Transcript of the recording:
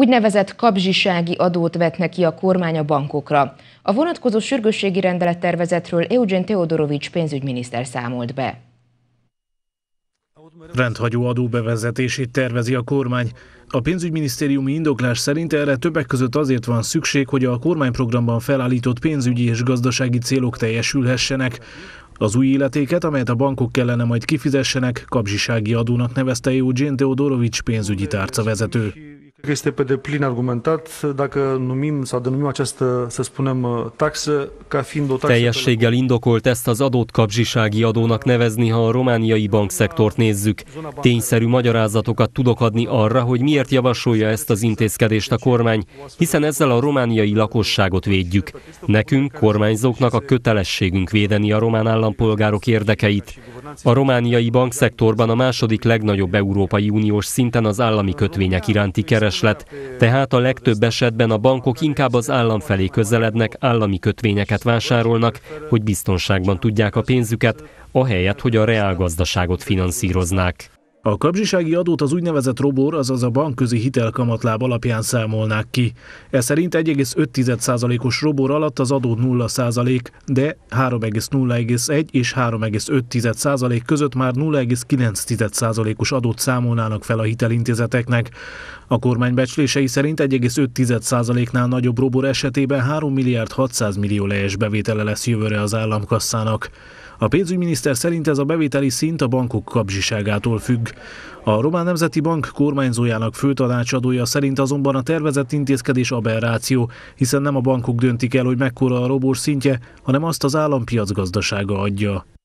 Úgynevezett kapzsisági adót vetne ki a kormány a bankokra. A vonatkozó sürgősségi rendelettervezetről Eugen Teodorovics pénzügyminiszter számolt be. Rendhagyó adó bevezetését tervezi a kormány. A pénzügyminisztériumi indoklás szerint erre többek között azért van szükség, hogy a kormányprogramban felállított pénzügyi és gazdasági célok teljesülhessenek. Az új életéket, amelyet a bankok kellene majd kifizessenek, kapzsisági adónak nevezte Eugen Teodorovics pénzügyi tárcavezető. Cred că este pe deplin argumentat dacă numim sau denumim această, să spunem, uh, taxă ca fiind o taxă... Teljességgel indokolt ezt az adót kapzsisági adónak nevezni, ha a romániai bankszektort nézzük. Tényszerű magyarázatokat tudok adni arra, hogy miért javasolja ezt az intézkedést a kormány, hiszen ezzel a romániai lakosságot védjük. Nekünk, kormányzóknak a kötelességünk védeni a román állampolgárok érdekeit. A romániai bankszektorban a második legnagyobb Európai Uniós szinten az állami kötvények iránti keres kereslet, tehát a legtöbb esetben a bankok inkább az állam felé közelednek, állami kötvényeket vásárolnak, hogy biztonságban tudják a pénzüket, ahelyett, hogy a reálgazdaságot finanszíroznák. A kapzsisági adót az úgynevezett robor, azaz a bankközi hitelkamatláb alapján számolnák ki. Ez szerint 1,5%-os robor alatt az adó 0%, de 3,01 és 3,5% között már 0,9%-os adót számolnának fel a hitelintézeteknek. A kormány becslései szerint 1,5%-nál nagyobb robor esetében 3 milliárd 600 millió lejes bevétele lesz jövőre az államkasszának. A pénzügyminiszter szerint ez a bevételi szint a bankok kapzsiságától függ. A Román Nemzeti Bank kormányzójának főtanácsadója szerint azonban a tervezett intézkedés aberráció, hiszen nem a bankok döntik el, hogy mekkora a robor szintje, hanem azt az állampiac gazdasága adja.